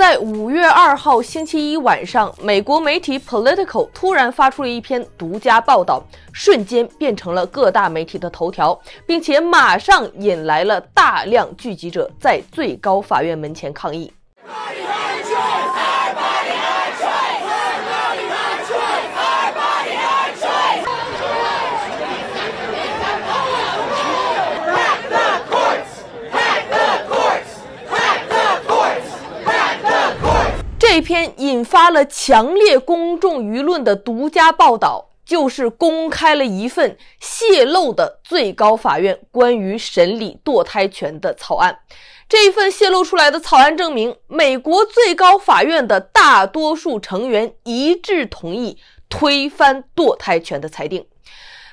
在五月二号星期一晚上，美国媒体 Political 突然发出了一篇独家报道，瞬间变成了各大媒体的头条，并且马上引来了大量聚集者在最高法院门前抗议。这篇引发了强烈公众舆论的独家报道，就是公开了一份泄露的最高法院关于审理堕胎权的草案。这一份泄露出来的草案证明，美国最高法院的大多数成员一致同意推翻堕胎权的裁定。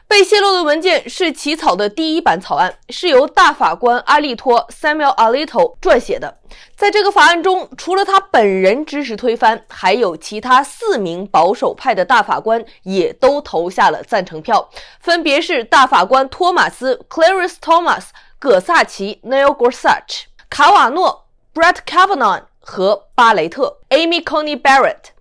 被泄露的文件是起草的第一版草案，是由大法官阿利托 Samuel Alito 撰写的。在这个法案中，除了他本人支持推翻，还有其他四名保守派的大法官也都投下了赞成票，分别是大法官托马斯 Clarence Thomas、葛萨奇 Neil Gorsuch、卡瓦诺 Brett Kavanaugh 和巴雷特 Amy Coney Barrett。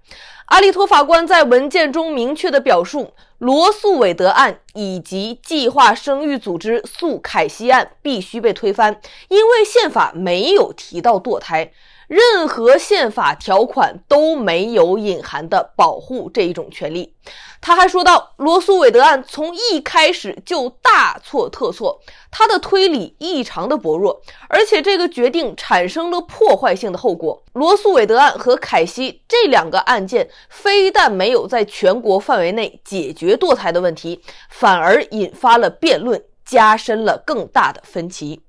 阿利托法官在文件中明确的表述。罗素韦德案以及计划生育组织诉凯西案必须被推翻，因为宪法没有提到堕胎。任何宪法条款都没有隐含的保护这一种权利。他还说到，罗素韦德案从一开始就大错特错，他的推理异常的薄弱，而且这个决定产生了破坏性的后果。罗素韦德案和凯西这两个案件，非但没有在全国范围内解决堕胎的问题，反而引发了辩论，加深了更大的分歧。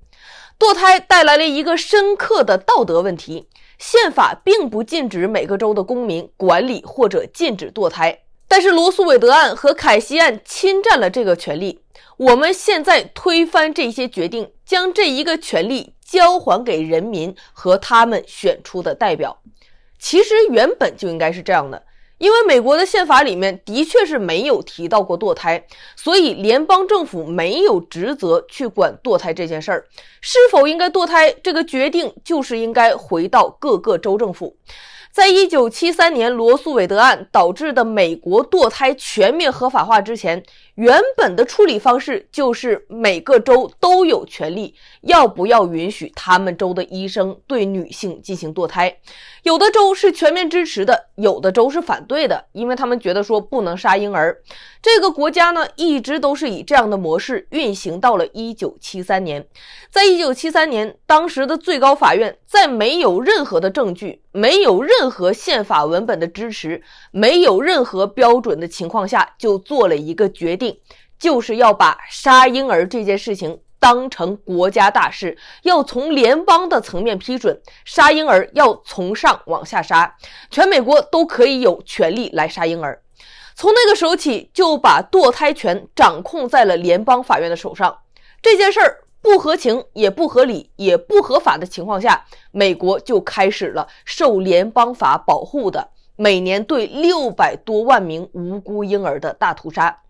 堕胎带来了一个深刻的道德问题。宪法并不禁止每个州的公民管理或者禁止堕胎，但是罗素韦德案和凯西案侵占了这个权利。我们现在推翻这些决定，将这一个权利交还给人民和他们选出的代表。其实原本就应该是这样的。因为美国的宪法里面的确是没有提到过堕胎，所以联邦政府没有职责去管堕胎这件事儿。是否应该堕胎，这个决定就是应该回到各个州政府。在一九七三年罗素韦德案导致的美国堕胎全面合法化之前。原本的处理方式就是每个州都有权利要不要允许他们州的医生对女性进行堕胎，有的州是全面支持的，有的州是反对的，因为他们觉得说不能杀婴儿。这个国家呢一直都是以这样的模式运行到了一九七三年，在一九七三年，当时的最高法院在没有任何的证据、没有任何宪法文本的支持、没有任何标准的情况下就做了一个决定。就是要把杀婴儿这件事情当成国家大事，要从联邦的层面批准杀婴儿，要从上往下杀，全美国都可以有权利来杀婴儿。从那个时候起，就把堕胎权掌控在了联邦法院的手上。这件事儿不合情也不合理也不合法的情况下，美国就开始了受联邦法保护的每年对六百多万名无辜婴儿的大屠杀。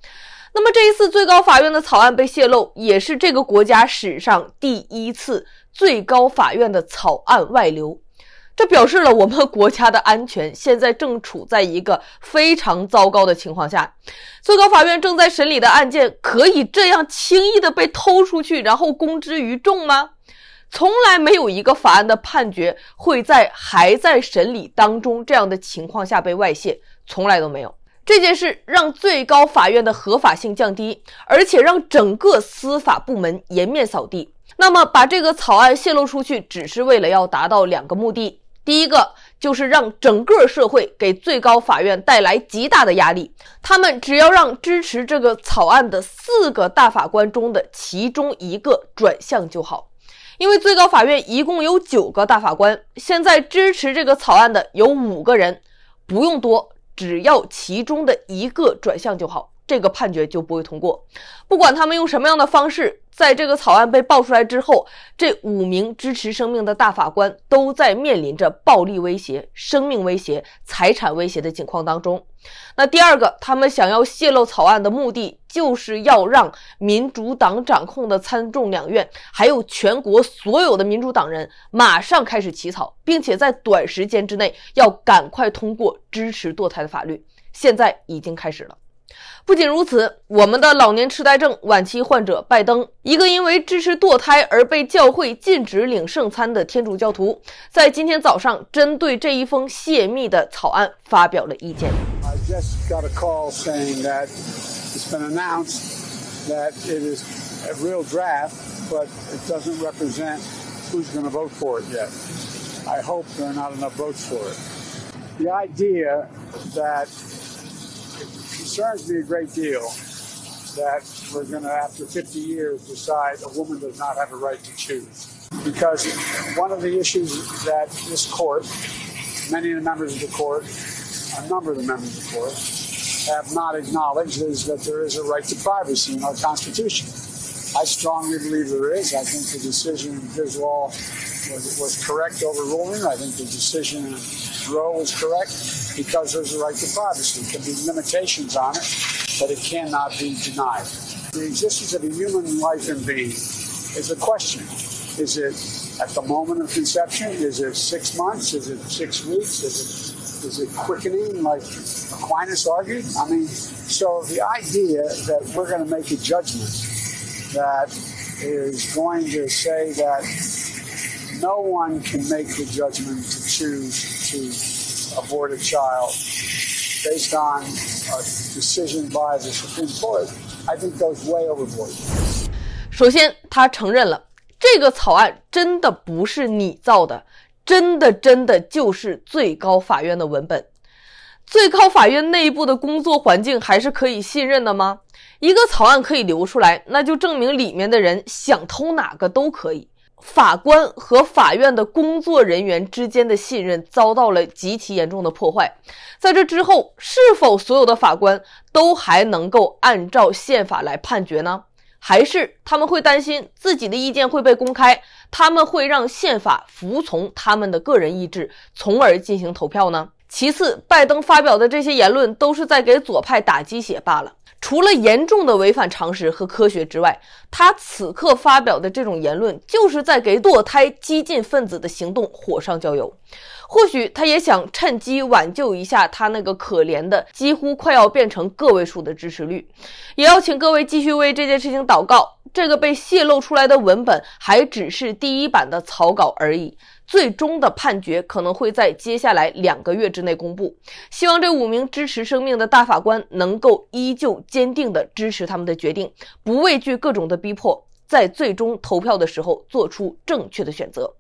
那么这一次最高法院的草案被泄露，也是这个国家史上第一次最高法院的草案外流。这表示了我们国家的安全现在正处在一个非常糟糕的情况下。最高法院正在审理的案件，可以这样轻易的被偷出去，然后公之于众吗？从来没有一个法案的判决会在还在审理当中这样的情况下被外泄，从来都没有。这件事让最高法院的合法性降低，而且让整个司法部门颜面扫地。那么，把这个草案泄露出去，只是为了要达到两个目的：第一个就是让整个社会给最高法院带来极大的压力，他们只要让支持这个草案的四个大法官中的其中一个转向就好，因为最高法院一共有九个大法官，现在支持这个草案的有五个人，不用多。只要其中的一个转向就好。这个判决就不会通过。不管他们用什么样的方式，在这个草案被爆出来之后，这五名支持生命的大法官都在面临着暴力威胁、生命威胁、财产威胁的境况当中。那第二个，他们想要泄露草案的目的，就是要让民主党掌控的参众两院，还有全国所有的民主党人马上开始起草，并且在短时间之内要赶快通过支持堕胎的法律。现在已经开始了。不仅如此，我们的老年痴呆症晚期患者拜登，一个因为支持堕胎而被教会禁止领圣餐的天主教徒，在今天早上针对这一封泄密的草案发表了意见。concerns me a great deal that we're going to, after 50 years, decide a woman does not have a right to choose. Because one of the issues that this court, many of the members of the court, a number of the members of the court, have not acknowledged is that there is a right to privacy in our Constitution. I strongly believe there is. I think the decision in Griswold was, was correct overruling. I think the decision in Roe was correct because there's a right to privacy. There can be limitations on it, but it cannot be denied. The existence of a human life and being is a question. Is it at the moment of conception? Is it six months? Is it six weeks? Is it is it quickening like Aquinas argued? I mean, so the idea that we're going to make a judgment that is going to say that no one can make the judgment to choose to a b o r t e d child based on a decision by the Supreme Court，I think goes way overboard。首先他承认了，这个草案真的不是你造的，真的真的就是最高法院的文本。最高法院内部的工作环境还是可以信任的吗？一个草案可以流出来，那就证明里面的人想偷哪个都可以。法官和法院的工作人员之间的信任遭到了极其严重的破坏。在这之后，是否所有的法官都还能够按照宪法来判决呢？还是他们会担心自己的意见会被公开？他们会让宪法服从他们的个人意志，从而进行投票呢？其次，拜登发表的这些言论都是在给左派打鸡血罢了。除了严重的违反常识和科学之外，他此刻发表的这种言论，就是在给堕胎激进分子的行动火上浇油。或许他也想趁机挽救一下他那个可怜的几乎快要变成个位数的支持率。也要请各位继续为这件事情祷告。这个被泄露出来的文本还只是第一版的草稿而已。最终的判决可能会在接下来两个月之内公布。希望这五名支持生命的大法官能够依旧坚定地支持他们的决定，不畏惧各种的逼迫，在最终投票的时候做出正确的选择。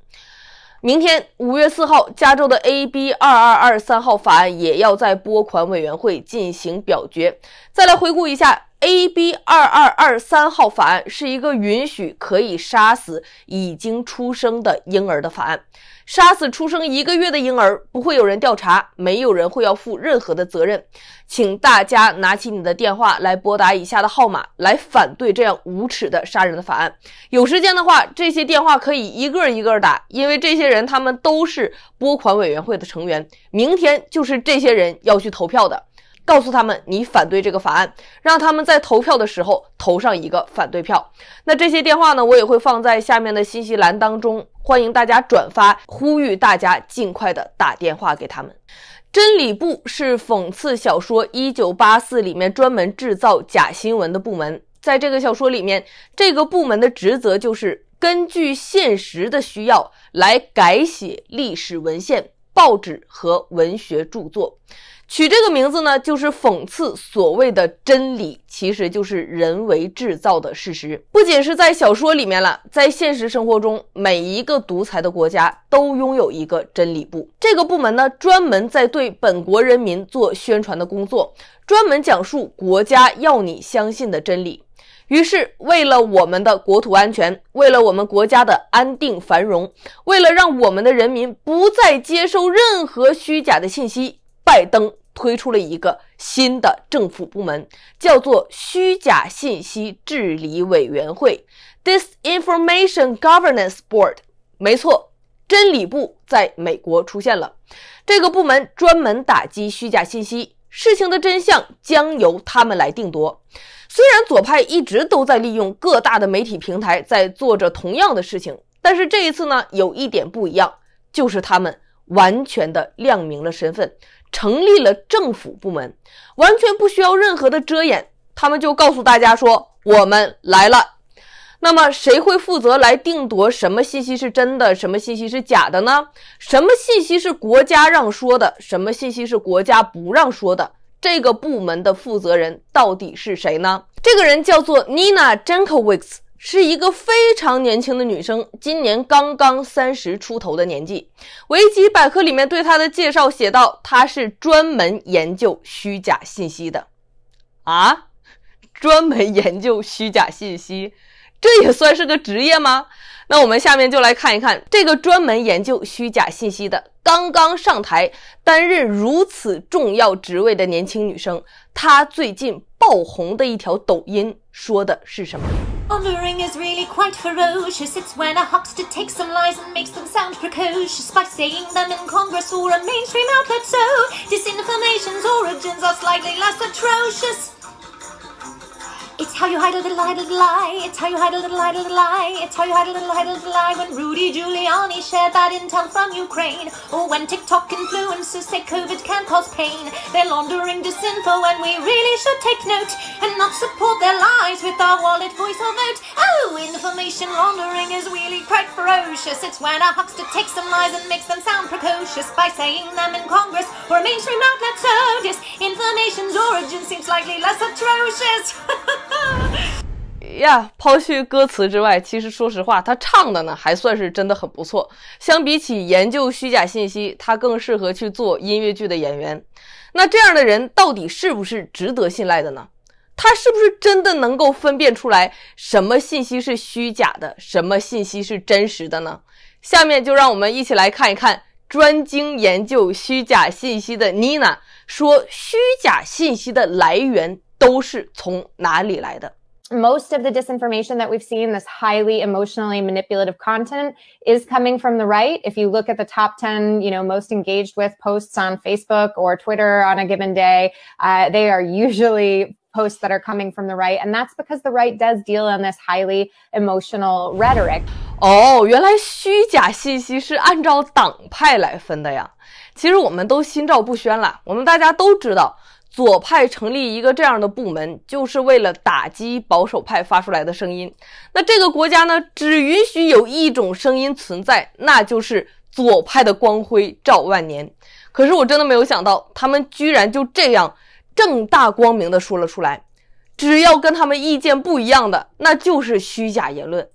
明天五月四号，加州的 A B 二二二三号法案也要在拨款委员会进行表决。再来回顾一下。AB 二二二三号法案是一个允许可以杀死已经出生的婴儿的法案。杀死出生一个月的婴儿不会有人调查，没有人会要负任何的责任。请大家拿起你的电话来拨打以下的号码，来反对这样无耻的杀人的法案。有时间的话，这些电话可以一个一个打，因为这些人他们都是拨款委员会的成员。明天就是这些人要去投票的。告诉他们你反对这个法案，让他们在投票的时候投上一个反对票。那这些电话呢，我也会放在下面的信息栏当中，欢迎大家转发，呼吁大家尽快的打电话给他们。真理部是讽刺小说《一九八四》里面专门制造假新闻的部门，在这个小说里面，这个部门的职责就是根据现实的需要来改写历史文献、报纸和文学著作。取这个名字呢，就是讽刺所谓的真理其实就是人为制造的事实。不仅是在小说里面了，在现实生活中，每一个独裁的国家都拥有一个真理部。这个部门呢，专门在对本国人民做宣传的工作，专门讲述国家要你相信的真理。于是，为了我们的国土安全，为了我们国家的安定繁荣，为了让我们的人民不再接受任何虚假的信息。拜登推出了一个新的政府部门，叫做虚假信息治理委员会，Disinformation Governance Board。没错，真理部在美国出现了。这个部门专门打击虚假信息，事情的真相将由他们来定夺。虽然左派一直都在利用各大的媒体平台在做着同样的事情，但是这一次呢，有一点不一样，就是他们完全的亮明了身份。成立了政府部门，完全不需要任何的遮掩，他们就告诉大家说：“我们来了。”那么，谁会负责来定夺什么信息是真的，什么信息是假的呢？什么信息是国家让说的，什么信息是国家不让说的？这个部门的负责人到底是谁呢？这个人叫做 Nina Jankowicz。是一个非常年轻的女生，今年刚刚三十出头的年纪。维基百科里面对她的介绍写到：“她是专门研究虚假信息的。”啊，专门研究虚假信息，这也算是个职业吗？那我们下面就来看一看这个专门研究虚假信息的。刚刚上台担任如此重要职位的年轻女生，她最近爆红的一条抖音说的是什么？It's how you hide a little, hide a little lie. It's how you hide a little, hide a little lie. It's how you hide a little, hide a little lie. When Rudy Giuliani shared bad intel from Ukraine, or when TikTok influencers say COVID can cause pain, they're laundering disinfo, and we really should take note and not support their lies with our wallet, voice, or vote. Oh, information laundering is really quite ferocious. It's when a huckster takes some lies and makes them sound precocious by saying them in Congress or mainstream outlets. So, disinformation's origin seems likely less atrocious. 呀，抛去歌词之外，其实说实话，他唱的呢还算是真的很不错。相比起研究虚假信息，他更适合去做音乐剧的演员。那这样的人到底是不是值得信赖的呢？他是不是真的能够分辨出来什么信息是虚假的，什么信息是真实的呢？下面就让我们一起来看一看专精研究虚假信息的妮娜说，虚假信息的来源都是从哪里来的。most of the disinformation that we've seen, this highly emotionally manipulative content, is coming from the right. If you look at the top 10, you know, most engaged with posts on Facebook or Twitter on a given day, uh, they are usually posts that are coming from the right. And that's because the right does deal in this highly emotional rhetoric. 哦，原来虚假信息是按照党派来分的呀！其实我们都心照不宣了，我们大家都知道。Oh, 左派成立一个这样的部门，就是为了打击保守派发出来的声音。那这个国家呢，只允许有一种声音存在，那就是左派的光辉照万年。可是我真的没有想到，他们居然就这样正大光明的说了出来：只要跟他们意见不一样的，那就是虚假言论。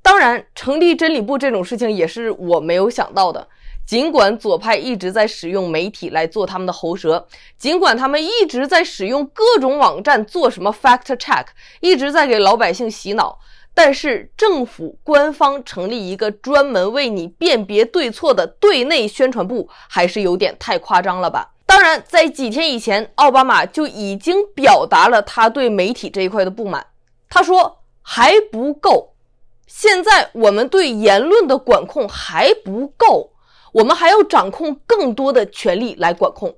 当然，成立真理部这种事情也是我没有想到的。尽管左派一直在使用媒体来做他们的喉舌，尽管他们一直在使用各种网站做什么 fact check，一直在给老百姓洗脑，但是政府官方成立一个专门为你辨别对错的对内宣传部，还是有点太夸张了吧？当然，在几天以前，奥巴马就已经表达了他对媒体这一块的不满。他说还不够，现在我们对言论的管控还不够。我们还要掌控更多的权力来管控。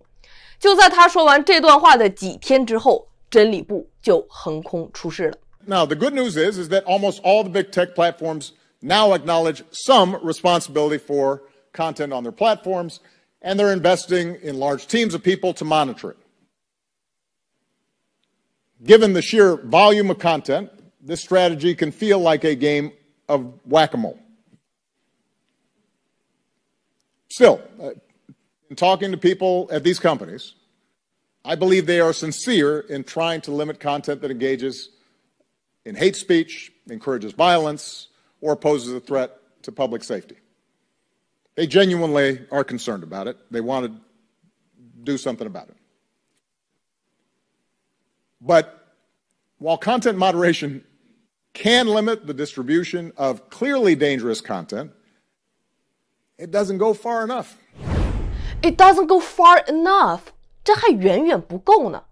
就在他说完这段话的几天之后，真理部就横空出世了。Now the good news is is that almost all the big tech platforms now acknowledge some responsibility for content on their platforms, and they're investing in large teams of people to monitor it. Given the sheer volume of content, this strategy can feel like a game of whack a mole. Still, uh, in talking to people at these companies, I believe they are sincere in trying to limit content that engages in hate speech, encourages violence, or poses a threat to public safety. They genuinely are concerned about it. They want to do something about it. But while content moderation can limit the distribution of clearly dangerous content, It doesn't go far enough. It doesn't go far enough. 这还远远不够呢。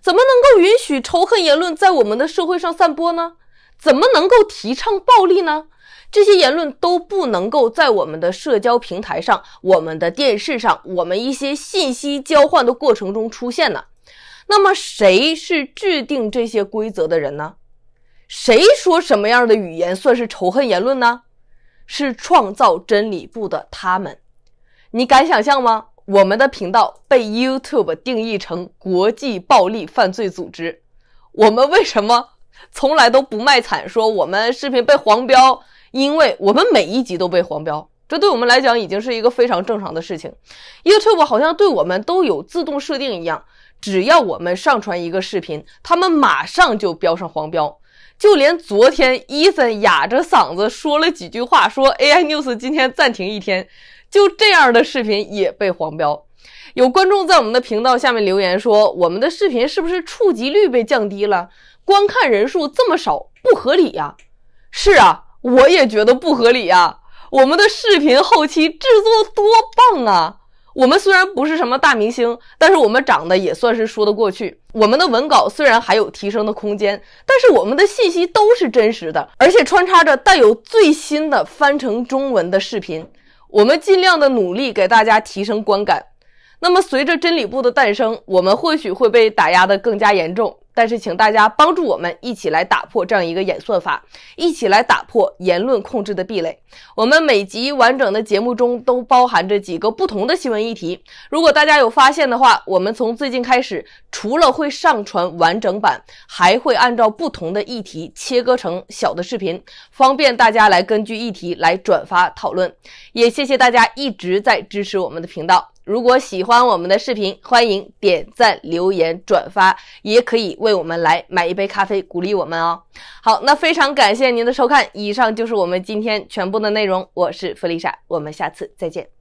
怎么能够允许仇恨言论在我们的社会上散播呢？怎么能够提倡暴力呢？这些言论都不能够在我们的社交平台上、我们的电视上、我们一些信息交换的过程中出现呢？那么，谁是制定这些规则的人呢？谁说什么样的语言算是仇恨言论呢？是创造真理部的他们，你敢想象吗？我们的频道被 YouTube 定义成国际暴力犯罪组织。我们为什么从来都不卖惨，说我们视频被黄标？因为我们每一集都被黄标，这对我们来讲已经是一个非常正常的事情。YouTube 好像对我们都有自动设定一样，只要我们上传一个视频，他们马上就标上黄标。就连昨天，伊森哑着嗓子说了几句话，说 AI News 今天暂停一天，就这样的视频也被黄标。有观众在我们的频道下面留言说：“我们的视频是不是触及率被降低了？观看人数这么少，不合理呀！”是啊，我也觉得不合理呀。我们的视频后期制作多棒啊！我们虽然不是什么大明星，但是我们长得也算是说得过去。我们的文稿虽然还有提升的空间，但是我们的信息都是真实的，而且穿插着带有最新的翻成中文的视频。我们尽量的努力给大家提升观感。那么，随着真理部的诞生，我们或许会被打压的更加严重。但是，请大家帮助我们一起来打破这样一个演算法，一起来打破言论控制的壁垒。我们每集完整的节目中都包含着几个不同的新闻议题。如果大家有发现的话，我们从最近开始，除了会上传完整版，还会按照不同的议题切割成小的视频，方便大家来根据议题来转发讨论。也谢谢大家一直在支持我们的频道。如果喜欢我们的视频，欢迎点赞、留言、转发，也可以为我们来买一杯咖啡鼓励我们哦。好，那非常感谢您的收看，以上就是我们今天全部的内容。我是弗丽莎，我们下次再见。